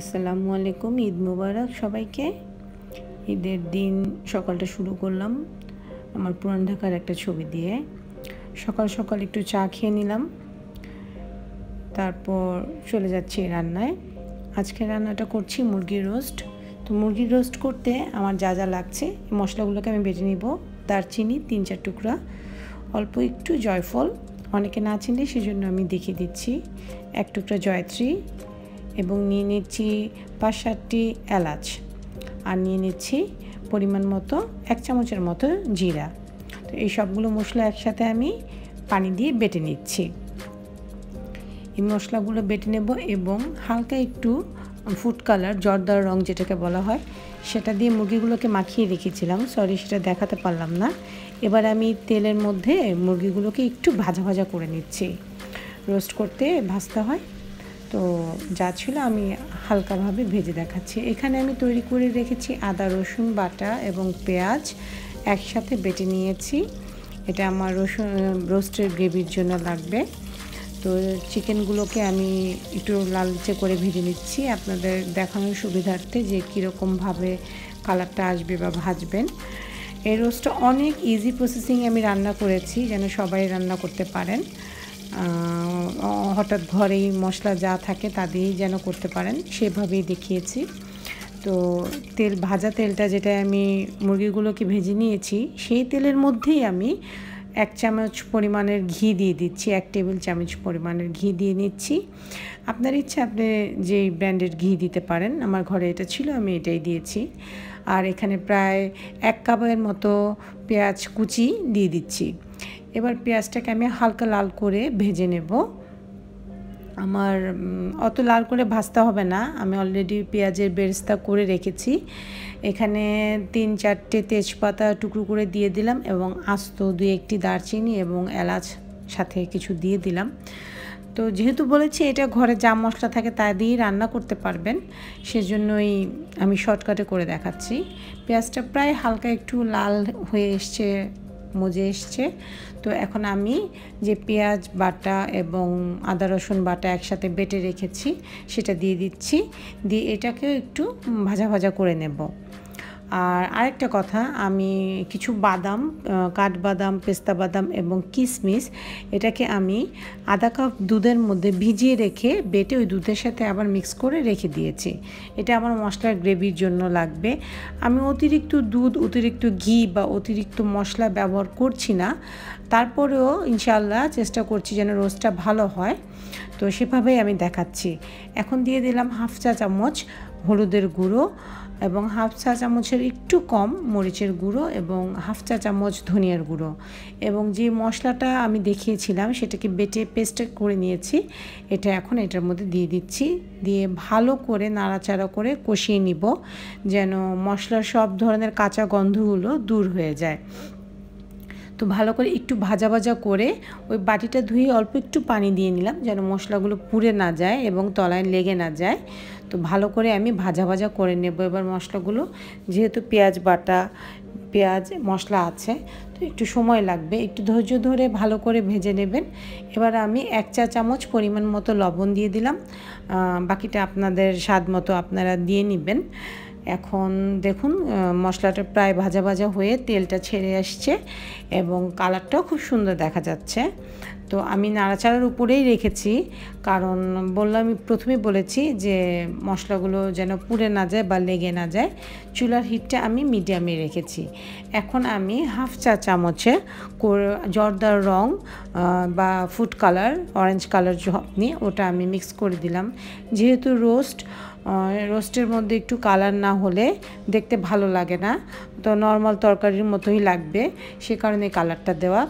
আসসালামু আলাইকুম ঈদ মুবারক সবাইকে ঈদের দিন সকালটা শুরু করলাম আমার পুরান ঢাকার একটা ছবি দিয়ে সকাল সকাল একটু চা খেয়ে নিলাম তারপর চলে যাচ্ছি রান্নায় আজকে রান্নাটা করছি মুরগির রোস্ট তো মুরগির রোস্ট করতে আমার যা যা লাগছে মশলাগুলোকে আমি বেটে নিব দারচিনি তিন চার টুকরা অল্প একটু জয়ফল অনেকে না চিনলে সেজন্য আমি দেখিয়ে দিচ্ছি এক টুকরা জয়ত্রী এবং নিয়ে নিচ্ছি পাঁচ সাতটি এলাচ আর নিয়ে নিচ্ছি পরিমাণ মতো এক চামচের মতো জিরা তো এই সবগুলো মশলা একসাথে আমি পানি দিয়ে বেটে নিচ্ছি এই মশলাগুলো বেটে নেব এবং হালকা একটু ফুড কালার জর্দার রং যেটাকে বলা হয় সেটা দিয়ে মুরগিগুলোকে মাখিয়ে রেখেছিলাম সরি সেটা দেখাতে পারলাম না এবার আমি তেলের মধ্যে মুরগিগুলোকে একটু ভাজা ভাজা করে নিচ্ছি রোস্ট করতে ভাজতে হয় তো যা ছিল আমি হালকাভাবে ভেজে দেখাচ্ছি এখানে আমি তৈরি করে রেখেছি আদা রসুন বাটা এবং পেঁয়াজ একসাথে বেটে নিয়েছি এটা আমার রসুন রোস্টের গ্রেভির জন্য লাগবে তো চিকেনগুলোকে আমি একটু লালচে করে ভেজে নিচ্ছি আপনাদের দেখানোর সুবিধার্থে যে কীরকমভাবে কালারটা আসবে বা ভাজবেন এই রোস্টটা অনেক ইজি প্রসেসিং আমি রান্না করেছি যেন সবাই রান্না করতে পারেন হঠাৎ ঘরেই মশলা যা থাকে তা দিয়েই যেন করতে পারেন সেভাবেই দেখিয়েছি তো তেল ভাজা তেলটা যেটা আমি মুরগিগুলোকে ভেজে নিয়েছি সেই তেলের মধ্যেই আমি এক চামচ পরিমাণের ঘি দিয়ে দিচ্ছি এক টেবিল চামচ পরিমাণের ঘি দিয়ে নিচ্ছি আপনার ইচ্ছে আপনি যেই ব্র্যান্ডের ঘি দিতে পারেন আমার ঘরে এটা ছিল আমি এটাই দিয়েছি আর এখানে প্রায় এক কাপের মতো পেঁয়াজ কুচি দিয়ে দিচ্ছি এবার পেঁয়াজটাকে আমি হালকা লাল করে ভেজে নেব আমার অত লাল করে ভাজতে হবে না আমি অলরেডি পেঁয়াজের বেরেস্তা করে রেখেছি এখানে তিন চারটে তেজপাতা টুকরো করে দিয়ে দিলাম এবং আস্ত দু একটি দারচিনি এবং এলাচ সাথে কিছু দিয়ে দিলাম তো যেহেতু বলেছি এটা ঘরে যা মশলা থাকে তা দিয়েই রান্না করতে পারবেন সেজন্যই আমি শর্টকাটে করে দেখাচ্ছি পেঁয়াজটা প্রায় হালকা একটু লাল হয়ে এসছে মজে এসছে তো এখন আমি যে পেঁয়াজ বাটা এবং আদা রসুন বাটা একসাথে বেটে রেখেছি সেটা দিয়ে দিচ্ছি দিয়ে এটাকেও একটু ভাজা ভাজা করে নেব আর আরেকটা কথা আমি কিছু বাদাম কাঠবাদাম পেস্তা বাদাম এবং কিসমিস এটাকে আমি আধা কাপ দুধের মধ্যে ভিজিয়ে রেখে বেটে ওই দুধের সাথে আবার মিক্স করে রেখে দিয়েছি এটা আমার মশলার গ্রেভির জন্য লাগবে আমি অতিরিক্ত দুধ অতিরিক্ত ঘি বা অতিরিক্ত মশলা ব্যবহার করছি না তারপরেও ইনশাল্লাহ চেষ্টা করছি যেন রোস্টটা ভালো হয় তো সেভাবেই আমি দেখাচ্ছি এখন দিয়ে দিলাম হাফ চা চামচ হলুদের গুঁড়ো এবং হাফ চা চামচের একটু কম মরিচের গুঁড়ো এবং হাফ চা চামচ ধনিয়ার গুঁড়ো এবং যে মশলাটা আমি দেখিয়েছিলাম সেটাকে বেটে পেস্ট করে নিয়েছি এটা এখন এটার মধ্যে দিয়ে দিচ্ছি দিয়ে ভালো করে নাড়াচাড়া করে কষিয়ে নিব যেন মশলার সব ধরনের কাঁচা গন্ধগুলো দূর হয়ে যায় তো ভালো করে একটু ভাজা ভাজা করে ওই বাটিটা ধুয়ে অল্প একটু পানি দিয়ে নিলাম যেন মশলাগুলো পুড়ে না যায় এবং তলায় লেগে না যায় তো ভালো করে আমি ভাজা ভাজা করে নেব এবার মশলাগুলো যেহেতু পেঁয়াজ বাটা পেঁয়াজ মশলা আছে তো একটু সময় লাগবে একটু ধৈর্য ধরে ভালো করে ভেজে নেবেন এবার আমি এক চা চামচ পরিমাণ মতো লবণ দিয়ে দিলাম বাকিটা আপনাদের স্বাদ মতো আপনারা দিয়ে নেবেন এখন দেখুন মশলাটা প্রায় ভাজা ভাজা হয়ে তেলটা ছেড়ে আসছে এবং কালারটাও খুব সুন্দর দেখা যাচ্ছে তো আমি নাড়াচাড়ার উপরেই রেখেছি কারণ বললাম প্রথমে বলেছি যে মশলাগুলো যেন পুড়ে না যায় বা লেগে না যায় চুলার হিটটা আমি মিডিয়ামে রেখেছি এখন আমি হাফ চা চামচে জর্দার রং বা ফুড কালার অরেঞ্জ কালার আপনি ওটা আমি মিক্স করে দিলাম যেহেতু রোস্ট রোস্টের মধ্যে একটু কালার না হলে দেখতে ভালো লাগে না তো নর্মাল তরকারির মতোই লাগবে সে কারণে কালারটা দেওয়া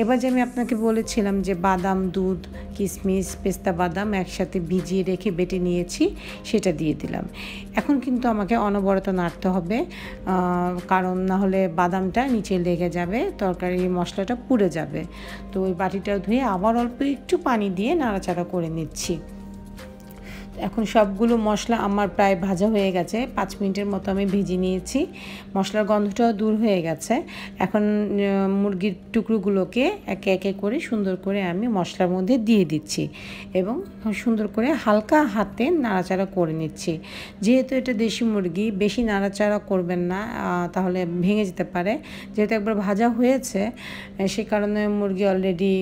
এবার যে আমি আপনাকে বলেছিলাম যে বাদাম দুধ কিশমিশ পেস্তা বাদাম একসাথে ভিজিয়ে রেখে বেটে নিয়েছি সেটা দিয়ে দিলাম এখন কিন্তু আমাকে অনবরত নাড়তে হবে কারণ না হলে বাদামটা নিচে লেগে যাবে তরকারি মশলাটা পুড়ে যাবে তো ওই বাটিটা ধুয়ে আবার অল্প একটু পানি দিয়ে নাড়াচাড়া করে নিচ্ছি এখন সবগুলো মশলা আমার প্রায় ভাজা হয়ে গেছে পাঁচ মিনিটের মতো আমি ভেজে নিয়েছি মশলার গন্ধটাও দূর হয়ে গেছে এখন মুরগির টুকরোগুলোকে একে একে করে সুন্দর করে আমি মশলার মধ্যে দিয়ে দিচ্ছি এবং সুন্দর করে হালকা হাতে নাড়াচাড়া করে নিচ্ছি যেহেতু এটা দেশি মুরগি বেশি নাড়াচাড়া করবেন না তাহলে ভেঙে যেতে পারে যেহেতু একবার ভাজা হয়েছে সে কারণে মুরগি অলরেডি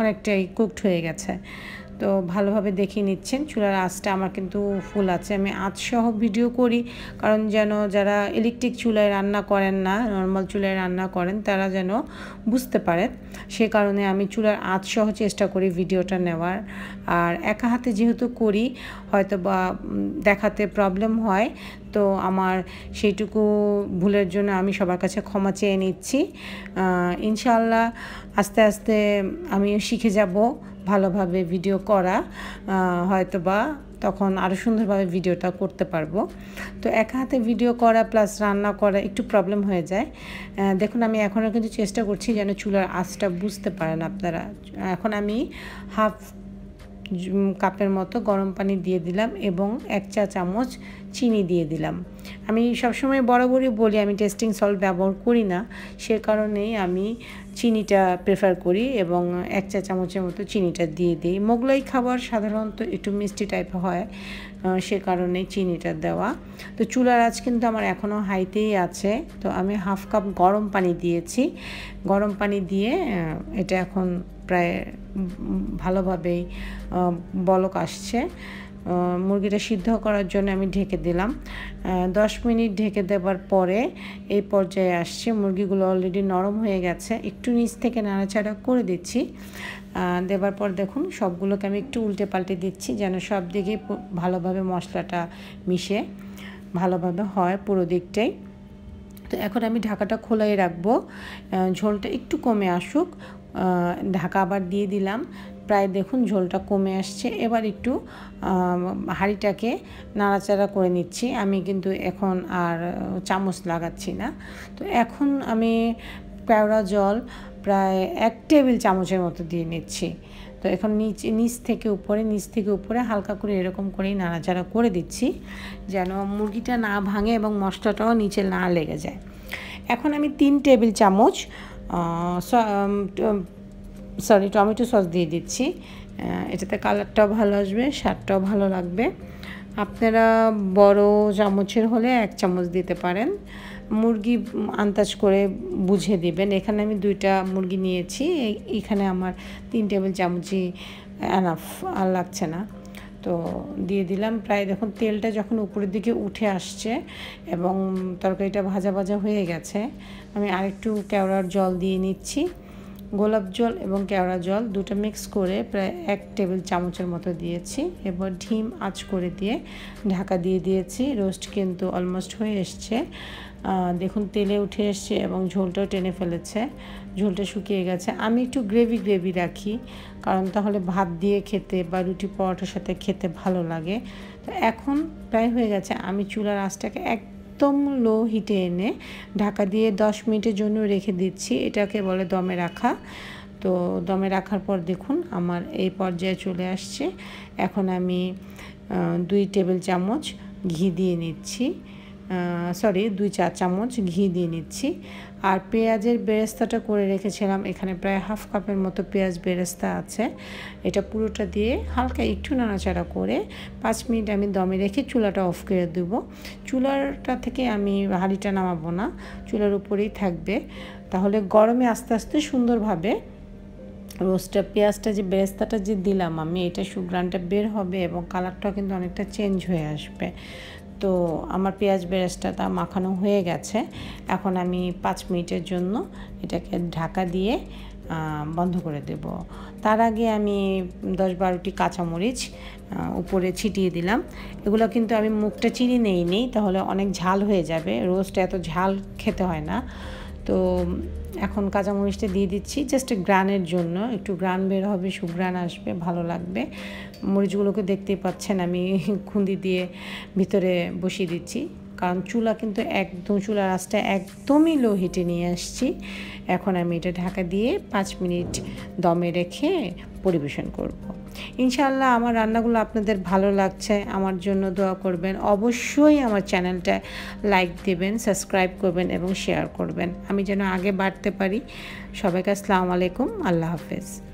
অনেকটাই কুকড হয়ে গেছে তো ভালোভাবে দেখিয়ে নিচ্ছেন চুলার আঁচটা আমার কিন্তু ফুল আছে আমি আঁচসহ ভিডিও করি কারণ যেন যারা ইলেকট্রিক চুলায় রান্না করেন না নর্মাল চুলায় রান্না করেন তারা যেন বুঝতে পারেন সে কারণে আমি চুলার আঁচসহ চেষ্টা করি ভিডিওটা নেওয়ার আর একা হাতে যেহেতু করি হয়তো বা দেখাতে প্রবলেম হয় তো আমার সেইটুকু ভুলের জন্য আমি সবার কাছে ক্ষমা চেয়ে নিচ্ছি ইনশাল্লাহ আস্তে আস্তে আমিও শিখে যাব ভালোভাবে ভিডিও করা হয়তোবা তখন আরও সুন্দরভাবে ভিডিওটা করতে পারবো তো এক হাতে ভিডিও করা প্লাস রান্না করা একটু প্রবলেম হয়ে যায় দেখুন আমি এখনও কিন্তু চেষ্টা করছি যেন চুলার আঁচটা বুঝতে পারেন আপনারা এখন আমি হাফ কাপের মতো গরম পানি দিয়ে দিলাম এবং এক চা চামচ চিনি দিয়ে দিলাম আমি সবসময় বরাবরই বলি আমি টেস্টিং সল্ট ব্যবহার করি না সে কারণেই আমি চিনিটা প্রেফার করি এবং এক চা চামচের মতো চিনিটা দিয়ে দিই মোগলাই খাবার সাধারণত একটু মিষ্টি টাইপ হয় সে কারণে চিনিটা দেওয়া তো চুলার আজ কিন্তু আমার এখনও হাইতেই আছে তো আমি হাফ কাপ গরম পানি দিয়েছি গরম পানি দিয়ে এটা এখন প্রায় ভালোভাবেই বলক আসছে মুরগিটা সিদ্ধ করার জন্য আমি ঢেকে দিলাম দশ মিনিট ঢেকে দেবার পরে এই পর্যায়ে আসছে মুরগিগুলো অলরেডি নরম হয়ে গেছে একটু নিচ থেকে নাড়াচাড়া করে দিচ্ছি দেবার পর দেখুন সবগুলোকে আমি একটু উল্টে পাল্টে দিচ্ছি যেন সব দিকেই ভালোভাবে মশলাটা মিশে ভালোভাবে হয় পুরো দিকটাই তো এখন আমি ঢাকাটা খোলাই রাখবো ঝোলটা একটু কমে আসুক ঢাকা আবার দিয়ে দিলাম প্রায় দেখুন ঝোলটা কমে আসছে এবার একটু হাঁড়িটাকে নাড়াচাড়া করে নিচ্ছি আমি কিন্তু এখন আর চামচ লাগাচ্ছি না তো এখন আমি কেওড়া জল প্রায় এক টেবিল চামচের মতো দিয়ে নিচ্ছি তো এখন নিচ নিচ থেকে উপরে নিচ থেকে উপরে হালকা করে এরকম করেই নাড়াচাড়া করে দিচ্ছি যেন মুরগিটা না ভাঙে এবং মশলাটাও নিচে না লেগে যায় এখন আমি তিন টেবিল চামচ সরি টমেটো সস দিয়ে দিচ্ছি এটাতে কালারটাও ভালো আসবে স্বাদটাও ভালো লাগবে আপনারা বড় চামচের হলে এক চামচ দিতে পারেন মুরগি আন্দাজ করে বুঝে দিবেন এখানে আমি দুইটা মুরগি নিয়েছি এখানে আমার তিন টেবিল চামচই অ্যানাফ আর লাগছে না তো দিয়ে দিলাম প্রায় দেখুন তেলটা যখন উপরের দিকে উঠে আসছে এবং তরকারিটা ভাজা ভাজা হয়ে গেছে আমি আরেকটু কেওড়ার জল দিয়ে নিচ্ছি গোলাপ জল এবং কেওড়া জল দুটো মিক্স করে প্রায় এক টেবিল চামচের মতো দিয়েছি এবার ঢিম আঁচ করে দিয়ে ঢাকা দিয়ে দিয়েছি রোস্ট কিন্তু অলমোস্ট হয়ে এসছে দেখুন তেলে উঠে এসছে এবং ঝোলটাও টেনে ফেলেছে ঝোলটা শুকিয়ে গেছে আমি একটু গ্রেভি গ্রেভি রাখি কারণ তাহলে ভাত দিয়ে খেতে বা রুটি পরোটার সাথে খেতে ভালো লাগে তো এখন প্রায় হয়ে গেছে আমি চুলার আঁচটাকে এক একদম লো হিটে এনে ঢাকা দিয়ে 10 মিনিটের জন্য রেখে দিচ্ছি এটাকে বলে দমে রাখা তো দমে রাখার পর দেখুন আমার এই পর্যায়ে চলে আসছে এখন আমি দুই টেবিল চামচ ঘি দিয়ে নিচ্ছি সরি দুই চা চামচ ঘি দিয়ে নিচ্ছি আর পেঁয়াজের বেরেস্তাটা করে রেখেছিলাম এখানে প্রায় হাফ কাপের মতো পেঁয়াজ বেরেস্তা আছে এটা পুরোটা দিয়ে হালকা একটু নাড়াচাড়া করে পাঁচ মিনিট আমি দমে রেখে চুলাটা অফ করে দেবো চুলাটা থেকে আমি হাঁড়িটা নামাবো না চুলার উপরেই থাকবে তাহলে গরমে আস্তে আস্তে সুন্দরভাবে রোস্টটা পেঁয়াজটা যে বেরেস্তাটা যে দিলাম আমি এটা সুগ্রানটা বের হবে এবং কালারটাও কিন্তু অনেকটা চেঞ্জ হয়ে আসবে তো আমার পেঁয়াজ তা মাখানো হয়ে গেছে এখন আমি পাঁচ মিনিটের জন্য এটাকে ঢাকা দিয়ে বন্ধ করে দেব তার আগে আমি দশ বারোটি কাঁচামরিচ উপরে ছিটিয়ে দিলাম এগুলো কিন্তু আমি মুখটা চিনি নেই নেই তাহলে অনেক ঝাল হয়ে যাবে রোস্ট এত ঝাল খেতে হয় না তো এখন কাঁচামরিচটা দিয়ে দিচ্ছি জাস্ট গ্রানের জন্য একটু গ্রান বের হবে সুগ্রান আসবে ভালো লাগবে মরিচগুলোকে দেখতেই পাচ্ছেন আমি খুন্দি দিয়ে ভিতরে বসিয়ে দিচ্ছি কারণ চুলা কিন্তু একদম চুলা আঁচটা একদমই লো হিটে নিয়ে আসছি এখন আমি এটা ঢাকা দিয়ে পাঁচ মিনিট দমে রেখে পরিবেশন করবো ইনশাল্লাহ আমার রান্নাগুলো আপনাদের ভালো লাগছে আমার জন্য দোয়া করবেন অবশ্যই আমার চ্যানেলটা লাইক দেবেন সাবস্ক্রাইব করবেন এবং শেয়ার করবেন আমি যেন আগে বাড়তে পারি সবাইকে আসসালামু আলাইকুম আল্লাহ হাফেজ